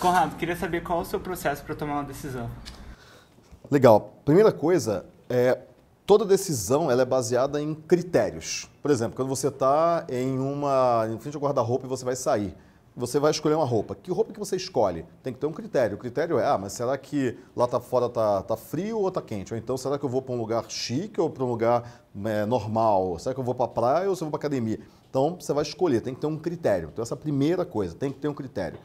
Conrado, queria saber qual é o seu processo para tomar uma decisão. Legal. Primeira coisa é toda decisão ela é baseada em critérios. Por exemplo, quando você está em uma em frente ao guarda-roupa e você vai sair, você vai escolher uma roupa. Que roupa que você escolhe? Tem que ter um critério. O critério é, ah, mas será que lá tá fora tá, tá frio ou tá quente? Ou então será que eu vou para um lugar chique ou para um lugar é, normal? Será que eu vou para a praia ou se eu vou para academia? Então você vai escolher. Tem que ter um critério. Então essa é a primeira coisa. Tem que ter um critério.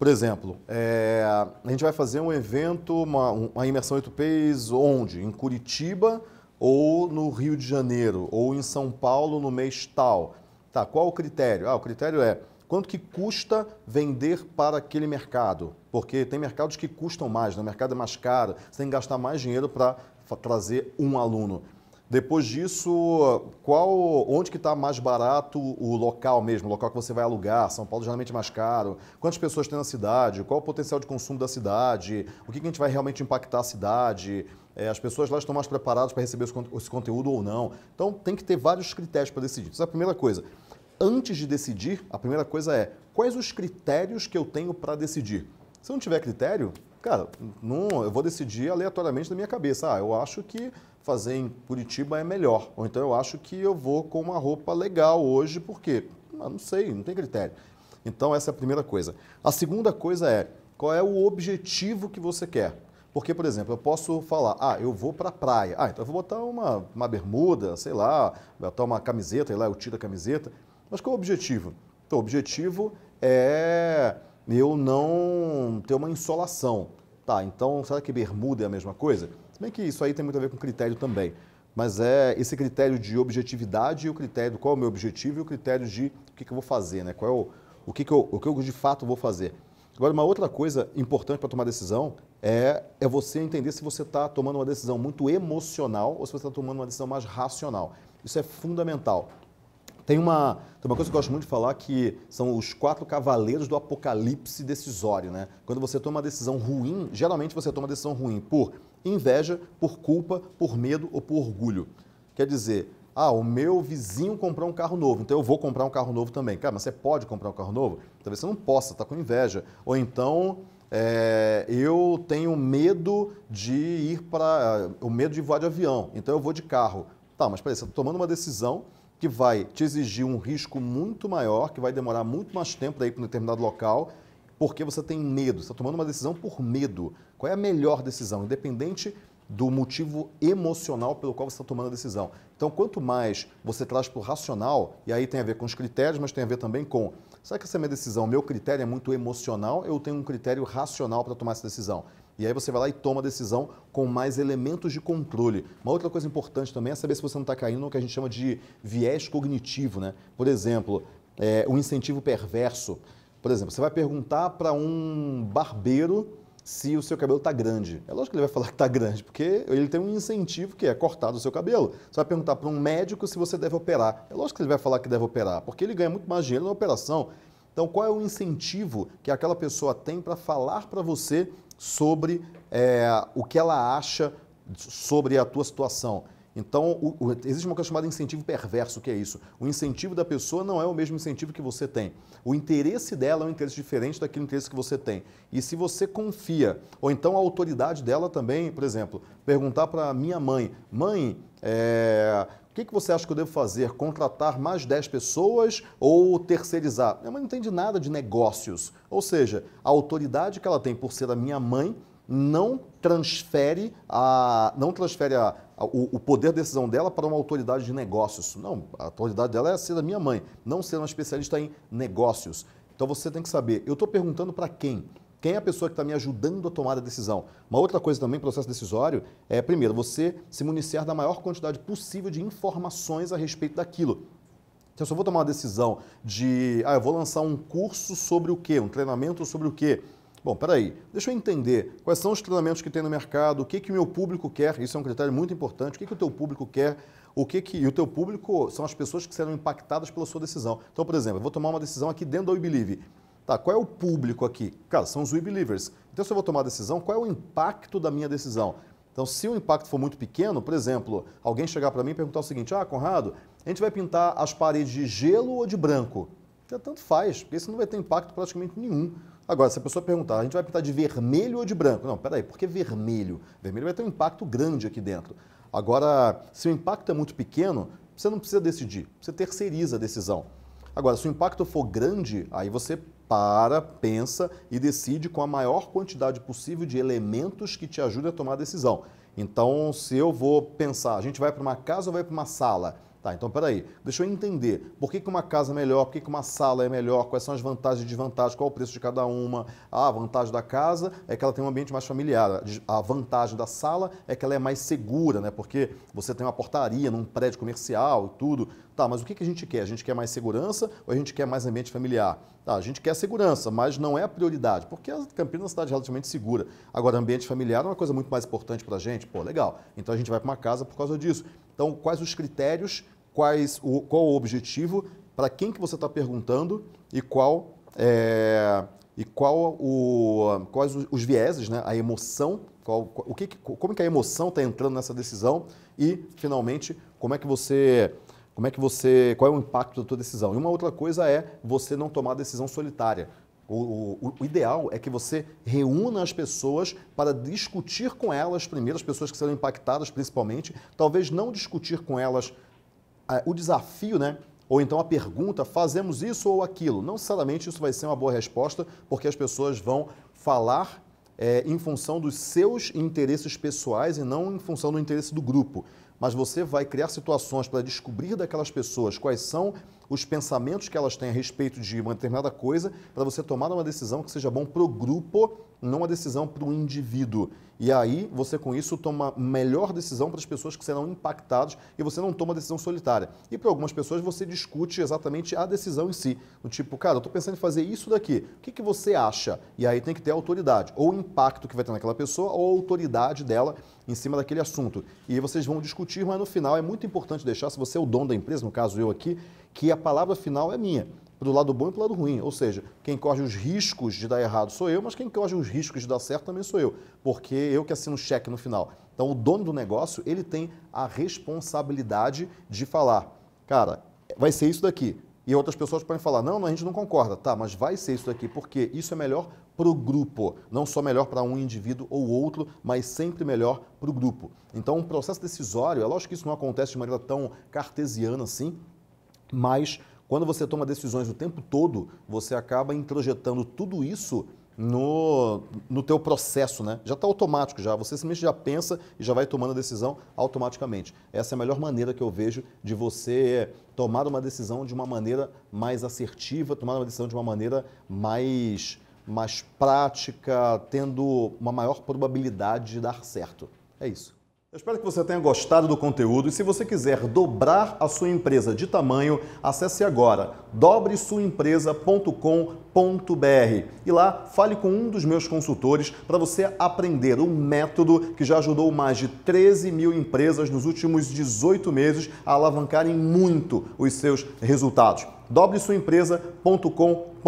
Por exemplo, é, a gente vai fazer um evento, uma, uma imersão 8Ps onde? Em Curitiba ou no Rio de Janeiro ou em São Paulo no mês tal. Tá, qual o critério? Ah, o critério é quanto que custa vender para aquele mercado? Porque tem mercados que custam mais, né? o mercado é mais caro, você tem que gastar mais dinheiro para trazer um aluno. Depois disso, qual, onde que está mais barato o local mesmo, o local que você vai alugar? São Paulo geralmente é mais caro. Quantas pessoas tem na cidade? Qual o potencial de consumo da cidade? O que, que a gente vai realmente impactar a cidade? É, as pessoas lá estão mais preparadas para receber esse conteúdo ou não? Então, tem que ter vários critérios para decidir. Isso é a primeira coisa. Antes de decidir, a primeira coisa é quais os critérios que eu tenho para decidir? Se eu não tiver critério, cara, não, eu vou decidir aleatoriamente na minha cabeça. Ah, eu acho que fazer em Curitiba é melhor. Ou então eu acho que eu vou com uma roupa legal hoje, porque ah, não sei, não tem critério. Então essa é a primeira coisa. A segunda coisa é qual é o objetivo que você quer. Porque, por exemplo, eu posso falar, ah, eu vou para a praia. Ah, então eu vou botar uma, uma bermuda, sei lá, botar uma camiseta, sei lá, eu tiro a camiseta. Mas qual é o objetivo? Então, o objetivo é eu não ter uma insolação. Tá, então será que bermuda é a mesma coisa? Se bem que isso aí tem muito a ver com critério também. Mas é esse critério de objetividade e o critério qual é o meu objetivo e o critério de o que, que eu vou fazer, né? Qual é o, o, que, que, eu, o que eu de fato vou fazer. Agora, uma outra coisa importante para tomar decisão é, é você entender se você está tomando uma decisão muito emocional ou se você está tomando uma decisão mais racional. Isso é fundamental. Tem uma, tem uma coisa que eu gosto muito de falar que são os quatro cavaleiros do apocalipse decisório, né? Quando você toma uma decisão ruim, geralmente você toma uma decisão ruim por Inveja por culpa, por medo ou por orgulho. Quer dizer, ah, o meu vizinho comprou um carro novo, então eu vou comprar um carro novo também. Cara, mas você pode comprar um carro novo? Talvez você não possa, está com inveja. Ou então, é, eu tenho medo de ir para. o medo de voar de avião, então eu vou de carro. Tá, mas peraí, você está tomando uma decisão que vai te exigir um risco muito maior, que vai demorar muito mais tempo para ir para um determinado local porque você tem medo, você está tomando uma decisão por medo. Qual é a melhor decisão? Independente do motivo emocional pelo qual você está tomando a decisão. Então, quanto mais você traz para o racional, e aí tem a ver com os critérios, mas tem a ver também com: será que essa é minha decisão, meu critério é muito emocional? Eu tenho um critério racional para tomar essa decisão. E aí você vai lá e toma a decisão com mais elementos de controle. Uma outra coisa importante também é saber se você não está caindo no que a gente chama de viés cognitivo, né? Por exemplo, é, o incentivo perverso. Por exemplo, você vai perguntar para um barbeiro se o seu cabelo está grande. É lógico que ele vai falar que está grande, porque ele tem um incentivo que é cortar o seu cabelo. Você vai perguntar para um médico se você deve operar. É lógico que ele vai falar que deve operar, porque ele ganha muito mais dinheiro na operação. Então, qual é o incentivo que aquela pessoa tem para falar para você sobre é, o que ela acha sobre a tua situação? Então, o, o, existe uma coisa chamada incentivo perverso, que é isso. O incentivo da pessoa não é o mesmo incentivo que você tem. O interesse dela é um interesse diferente daquele interesse que você tem. E se você confia, ou então a autoridade dela também, por exemplo, perguntar para minha mãe: mãe, é, o que, que você acha que eu devo fazer? Contratar mais 10 pessoas ou terceirizar? Minha mãe não entende nada de negócios. Ou seja, a autoridade que ela tem por ser a minha mãe não transfere, a, não transfere a, a, o, o, poder de decisão dela para uma autoridade de negócios. Não, a autoridade dela é ser da minha mãe, não ser uma especialista em negócios. Então você tem que saber, eu estou perguntando para quem? Quem é a pessoa que está me ajudando a tomar a decisão? Uma outra coisa também, processo decisório, é, primeiro, você se municiar da maior quantidade possível de informações a respeito daquilo. Então, se eu só vou tomar uma decisão de, ah, eu vou lançar um curso sobre o quê? Um treinamento sobre o quê? Bom, peraí, deixa eu entender quais são os treinamentos que tem no mercado, o que que o meu público quer, isso é um critério muito importante, o que, que o teu público quer, o que que e o teu público são as pessoas que serão impactadas pela sua decisão. Então, por exemplo, eu vou tomar uma decisão aqui dentro da We Believe. Tá, qual é o público aqui? Cara, são os We Believers. Então, se eu vou tomar a decisão, qual é o impacto da minha decisão? Então, se o impacto for muito pequeno, por exemplo, alguém chegar para mim e perguntar o seguinte, ah, Conrado, a gente vai pintar as paredes de gelo ou de branco? tanto faz, porque isso não vai ter impacto praticamente nenhum Agora, se a pessoa perguntar, a gente vai pintar de vermelho ou de branco? Não, peraí, por que vermelho? Vermelho vai ter um impacto grande aqui dentro. Agora, se o impacto é muito pequeno, você não precisa decidir, você terceiriza a decisão. Agora, se o impacto for grande, aí você para, pensa e decide com a maior quantidade possível de elementos que te ajudem a tomar a decisão. Então, se eu vou pensar, a gente vai para uma casa ou vai para uma sala? Tá, então peraí, deixa eu entender por que, que uma casa é melhor, por que, que uma sala é melhor, quais são as vantagens e desvantagens, qual é o preço de cada uma. Ah, a vantagem da casa é que ela tem um ambiente mais familiar, a vantagem da sala é que ela é mais segura, né? porque você tem uma portaria num prédio comercial e tudo, Tá, mas o que, que a gente quer? A gente quer mais segurança ou a gente quer mais ambiente familiar? Tá, a gente quer segurança, mas não é a prioridade, porque a Campinas é uma cidade relativamente segura. Agora, ambiente familiar é uma coisa muito mais importante para a gente. Pô, legal. Então a gente vai para uma casa por causa disso. Então, quais os critérios, quais o, qual o objetivo, para quem que você está perguntando e qual é, e qual o, quais os vieses, né? a emoção, qual, o que, como que a emoção está entrando nessa decisão e, finalmente, como é que você como é que você. Qual é o impacto da tua decisão? E uma outra coisa é você não tomar decisão solitária. O, o, o, ideal é que você reúna as pessoas para discutir com elas primeiro, as pessoas que serão impactadas principalmente, talvez não discutir com elas é, o desafio, né? Ou então a pergunta, fazemos isso ou aquilo. Não necessariamente isso vai ser uma boa resposta, porque as pessoas vão falar é, em função dos seus interesses pessoais e não em função do interesse do grupo mas você vai criar situações para descobrir daquelas pessoas quais são os pensamentos que elas têm a respeito de uma determinada coisa, para você tomar uma decisão que seja bom para o grupo, não uma decisão para o indivíduo. E aí você, com isso, toma melhor decisão para as pessoas que serão impactadas e você não toma decisão solitária. E para algumas pessoas você discute exatamente a decisão em si. Do tipo, cara, eu estou pensando em fazer isso daqui, o que, que você acha? E aí tem que ter autoridade, ou o impacto que vai ter naquela pessoa, ou a autoridade dela em cima daquele assunto. E aí vocês vão discutir, mas no final é muito importante deixar, se você é o dono da empresa, no caso eu aqui, que a palavra final é minha, para o lado bom e para o lado ruim. Ou seja, quem corre os riscos de dar errado sou eu, mas quem corre os riscos de dar certo também sou eu, porque eu que assino o cheque no final. Então, o dono do negócio, ele tem a responsabilidade de falar, cara, vai ser isso daqui. E outras pessoas podem falar, não, a gente não concorda. Tá, mas vai ser isso daqui, porque isso é melhor para o grupo, não só melhor para um indivíduo ou outro, mas sempre melhor para o grupo. Então, um processo decisório, é lógico que isso não acontece de maneira tão cartesiana assim, mas quando você toma decisões o tempo todo, você acaba introjetando tudo isso no, no teu processo, né? Já está automático, já. Você simplesmente já pensa e já vai tomando a decisão automaticamente. Essa é a melhor maneira que eu vejo de você tomar uma decisão de uma maneira mais assertiva, tomar uma decisão de uma maneira mais, mais prática, tendo uma maior probabilidade de dar certo. É isso espero que você tenha gostado do conteúdo e se você quiser dobrar a sua empresa de tamanho, acesse agora dobresuaempresa.com.br br e lá fale com um dos meus consultores para você aprender um método que já ajudou mais de 13 mil empresas nos últimos 18 meses a alavancarem muito os seus resultados. Dobre sua empresa.com.br.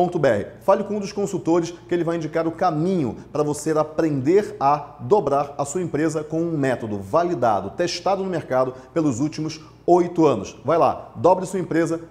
Fale com um dos consultores que ele vai indicar o caminho para você aprender a dobrar a sua empresa com um método validado, testado no mercado pelos últimos oito anos. Vai lá, dobre sua empresa.com.br.